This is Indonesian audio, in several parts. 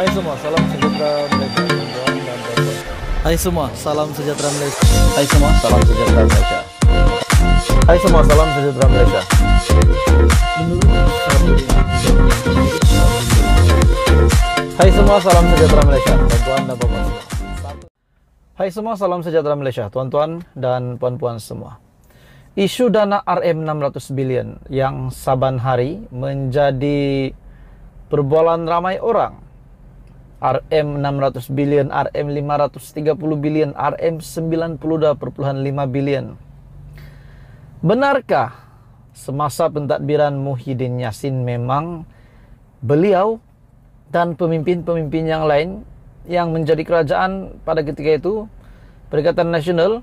Hai semua, salam sejahtera Malaysia. Hai semua, salam sejahtera Malaysia. Hai semua, salam sejahtera Malaysia. Hai semua, salam sejahtera Malaysia. Hai semua, salam sejahtera Malaysia. Tuan-tuan dan puan semua. Hai semua, salam sejahtera Malaysia. Tuan-tuan dan puan-puan semua. Isu dana RM 600 bilion yang saban hari menjadi perbualan ramai orang RM 600 billion, RM 530 billion, RM 92,5 billion. Benarkah semasa pentadbiran Muhyiddin Yassin memang beliau dan pemimpin-pemimpin yang lain yang menjadi kerajaan pada ketika itu Perikatan Nasional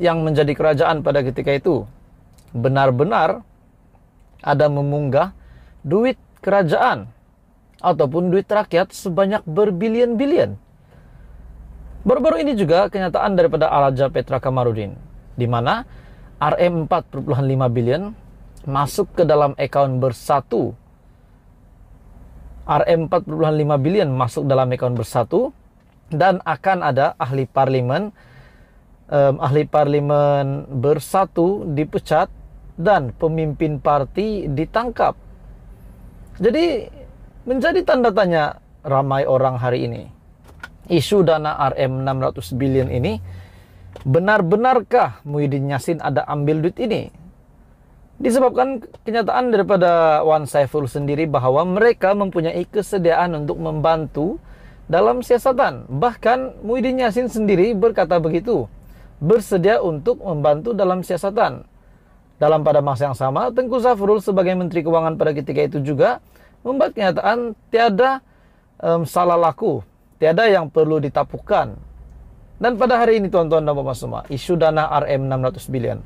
yang menjadi kerajaan pada ketika itu benar-benar ada memunggah duit kerajaan ataupun duit rakyat sebanyak berbilion-bilion. Baru-baru ini juga kenyataan daripada Alaja Petra Kamarudin, di mana RM 4,5 bilion masuk ke dalam account bersatu. RM 4,5 bilion masuk dalam account bersatu dan akan ada ahli parlimen um, ahli parlimen bersatu dipecat dan pemimpin parti ditangkap. Jadi menjadi tanda tanya ramai orang hari ini. Isu dana RM 600 billion ini, benar-benarkah Muhyiddin Yassin ada ambil duit ini? Disebabkan kenyataan daripada Wan Saiful sendiri bahwa mereka mempunyai kesediaan untuk membantu dalam siasatan. Bahkan Muhyiddin Yassin sendiri berkata begitu, bersedia untuk membantu dalam siasatan. Dalam pada masa yang sama, Tengku Safrul sebagai Menteri Keuangan pada ketika itu juga membuat kenyataan tiada um, salah laku, tiada yang perlu ditapukan. Dan pada hari ini tuan-tuan dan bapak semua, isu dana RM 600 bilion.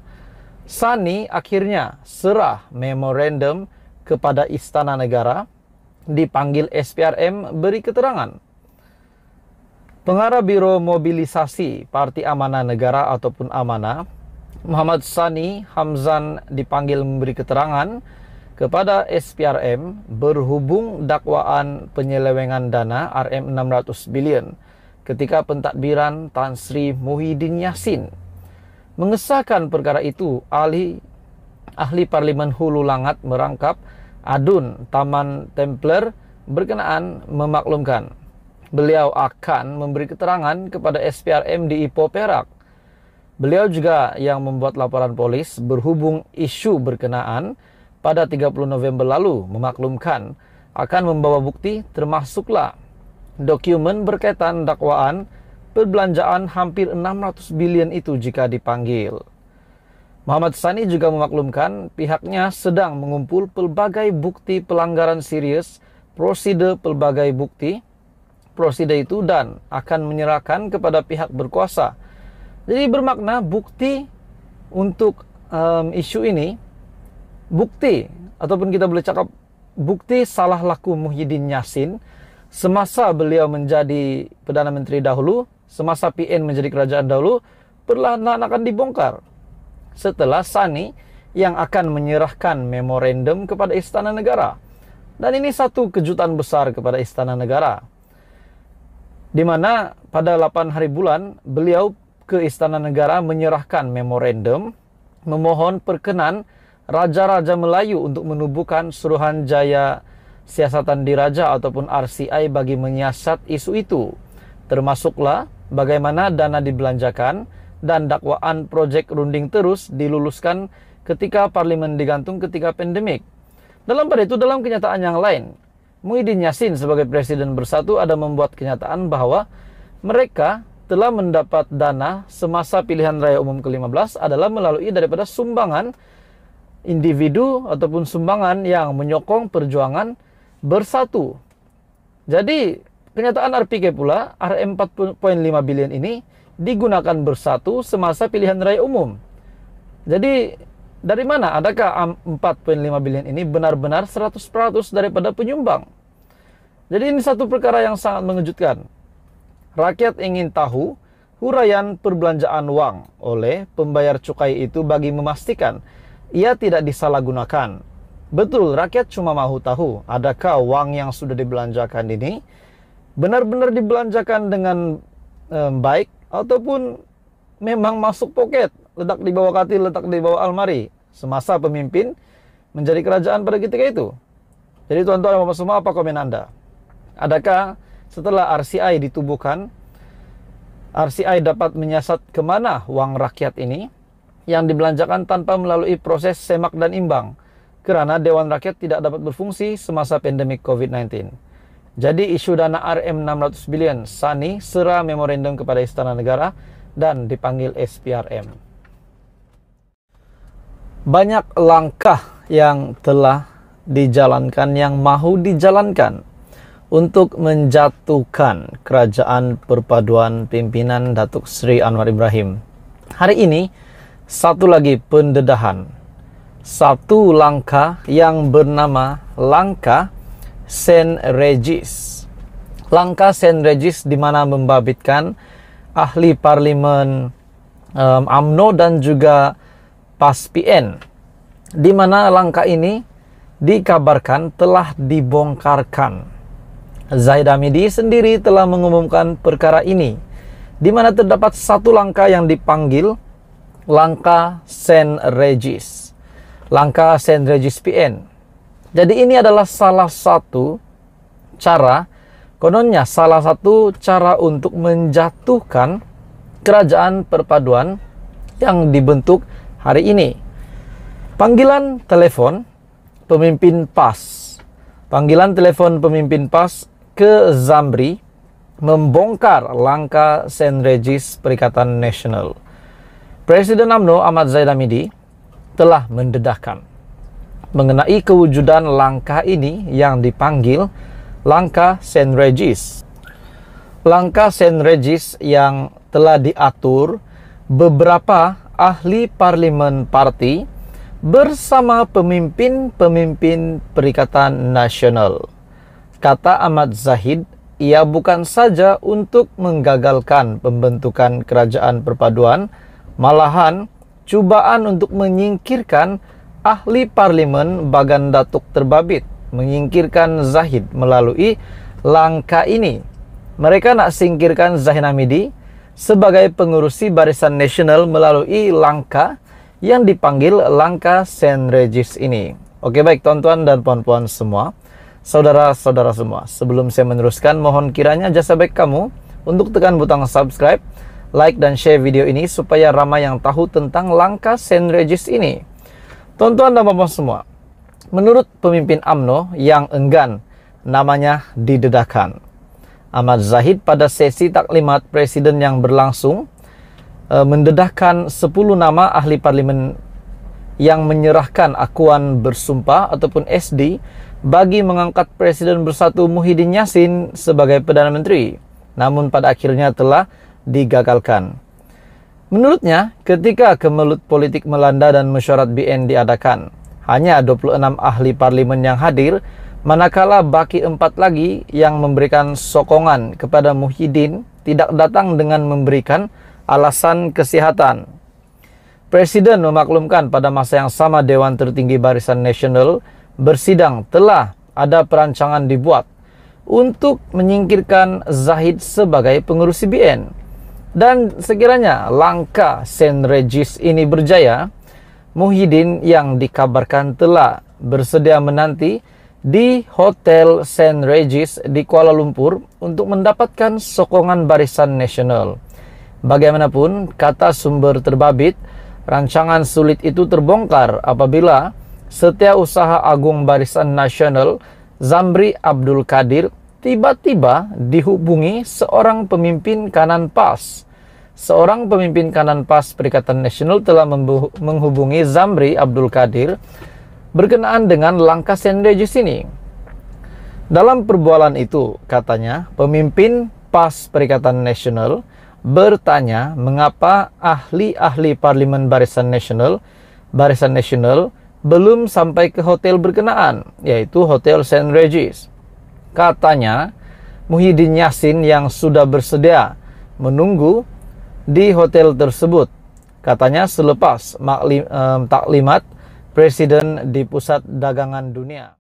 Sani akhirnya serah memorandum kepada Istana Negara, dipanggil SPRM beri keterangan. Pengarah Biro Mobilisasi Parti Amanah Negara ataupun Amanah, Muhammad Sani Hamzan dipanggil memberi keterangan kepada SPRM berhubung dakwaan penyelewengan dana RM600 bilion ketika pentadbiran Tan Sri Muhyiddin Yassin. Mengesahkan perkara itu, ahli, ahli Parlimen Hulu Langat merangkap adun Taman Templer berkenaan memaklumkan beliau akan memberi keterangan kepada SPRM di Ipoh Perak. Beliau juga yang membuat laporan polis berhubung isu berkenaan pada 30 November lalu memaklumkan akan membawa bukti termasuklah dokumen berkaitan dakwaan perbelanjaan hampir 600 bilion itu jika dipanggil. Muhammad Sani juga memaklumkan pihaknya sedang mengumpul pelbagai bukti pelanggaran serius, prosedur pelbagai bukti, prosedur itu dan akan menyerahkan kepada pihak berkuasa. Jadi bermakna bukti untuk um, isu ini bukti ataupun kita boleh cakap bukti salah laku Muhyiddin Yassin semasa beliau menjadi Perdana Menteri dahulu, semasa PN menjadi kerajaan dahulu, perlahan-lahan akan dibongkar. Setelah Sani yang akan menyerahkan memorandum kepada Istana Negara. Dan ini satu kejutan besar kepada Istana Negara. Di mana pada 8 hari bulan beliau ke Istana Negara menyerahkan memorandum memohon perkenan raja-raja Melayu untuk menubuhkan Suruhan Jaya Siasatan Diraja ataupun RCI bagi menyiasat isu itu. Termasuklah bagaimana dana dibelanjakan dan dakwaan proyek runding terus diluluskan ketika parlimen digantung ketika pandemik. Dalam pada itu dalam kenyataan yang lain, Muhyiddin Yassin sebagai presiden bersatu ada membuat kenyataan bahwa mereka telah mendapat dana semasa pilihan raya umum ke-15 adalah melalui daripada sumbangan individu ataupun sumbangan yang menyokong perjuangan bersatu. Jadi, kenyataan RPK pula, RM 4.5 bilion ini digunakan bersatu semasa pilihan raya umum. Jadi, dari mana adakah 4.5 bilion ini benar-benar 100% daripada penyumbang? Jadi ini satu perkara yang sangat mengejutkan. Rakyat ingin tahu huraian perbelanjaan uang oleh pembayar cukai itu bagi memastikan ia tidak disalahgunakan. Betul, rakyat cuma mau tahu adakah uang yang sudah dibelanjakan ini benar-benar dibelanjakan dengan um, baik ataupun memang masuk poket, letak di bawah katil, letak di bawah almari semasa pemimpin menjadi kerajaan pada ketika itu. Jadi tuan-tuan dan semua apa komen Anda? Adakah setelah RCI ditubuhkan RCI dapat menyasat kemana uang rakyat ini? yang dibelanjakan tanpa melalui proses semak dan imbang karena Dewan Rakyat tidak dapat berfungsi semasa pandemik COVID-19. Jadi isu dana RM 600 bilion Sani serah memorandum kepada Istana Negara dan dipanggil SPRM. Banyak langkah yang telah dijalankan yang mahu dijalankan untuk menjatuhkan kerajaan perpaduan pimpinan Datuk Seri Anwar Ibrahim. Hari ini satu lagi pendedahan. Satu langkah yang bernama langkah Saint Regis. Langkah Saint Regis di mana membabitkan ahli parlimen um, AMNO dan juga PASPN. Di mana langkah ini dikabarkan telah dibongkarkan. Zaid Amidi sendiri telah mengumumkan perkara ini, di mana terdapat satu langkah yang dipanggil Langka Saint Regis. Langka Saint Regis PN. Jadi ini adalah salah satu cara kononnya salah satu cara untuk menjatuhkan kerajaan perpaduan yang dibentuk hari ini. Panggilan telepon pemimpin PAS. Panggilan telepon pemimpin PAS ke Zambri membongkar langkah Saint Regis Perikatan Nasional. Presiden UMNO Ahmad Zaid Hamidi telah mendedahkan mengenai kewujudan langkah ini yang dipanggil langkah Saint Regis. Langkah Saint Regis yang telah diatur beberapa ahli parlimen parti bersama pemimpin-pemimpin Perikatan Nasional. Kata Ahmad Zahid, ia bukan saja untuk menggagalkan pembentukan kerajaan perpaduan, Malahan, cubaan untuk menyingkirkan ahli parlemen Bagan Datuk Terbabit menyingkirkan Zahid melalui langkah ini. Mereka nak singkirkan Zahid Hamidi sebagai pengurusi Barisan Nasional melalui langkah yang dipanggil langkah Regis ini. Oke baik tuan-tuan dan puan-puan semua, saudara-saudara semua, sebelum saya meneruskan mohon kiranya jasa baik kamu untuk tekan butang subscribe like dan share video ini supaya ramai yang tahu tentang langkah Regis ini. Tonton dan puan semua, menurut pemimpin AMNO yang enggan namanya didedahkan Ahmad Zahid pada sesi taklimat presiden yang berlangsung eh, mendedahkan 10 nama ahli parlimen yang menyerahkan akuan bersumpah ataupun SD bagi mengangkat Presiden Bersatu Muhyiddin Yassin sebagai Perdana Menteri. Namun pada akhirnya telah digagalkan. Menurutnya, ketika kemelut politik melanda dan mesyuarat BN diadakan, hanya 26 ahli parlimen yang hadir, manakala baki empat lagi yang memberikan sokongan kepada Muhyiddin tidak datang dengan memberikan alasan kesehatan. Presiden memaklumkan pada masa yang sama Dewan Tertinggi Barisan Nasional bersidang telah ada perancangan dibuat untuk menyingkirkan Zahid sebagai pengurus BN. Dan sekiranya langkah Saint Regis ini berjaya, Muhyiddin yang dikabarkan telah bersedia menanti di Hotel Saint Regis di Kuala Lumpur untuk mendapatkan sokongan barisan nasional. Bagaimanapun, kata sumber terbabit, rancangan sulit itu terbongkar apabila setiausaha Agung Barisan Nasional Zamri Abdul Kadir tiba-tiba dihubungi seorang pemimpin kanan PAS. Seorang pemimpin kanan PAS Perikatan Nasional telah menghubungi Zamri Abdul Kadir berkenaan dengan langkah Sendejus ini. Dalam perbualan itu, katanya, pemimpin PAS Perikatan Nasional bertanya mengapa ahli-ahli Parlimen Barisan Nasional Barisan Nasional belum sampai ke hotel berkenaan, yaitu Hotel St. Regis. Katanya, Muhyiddin Yassin yang sudah bersedia menunggu di hotel tersebut. Katanya selepas maklim, eh, taklimat Presiden di Pusat Dagangan Dunia.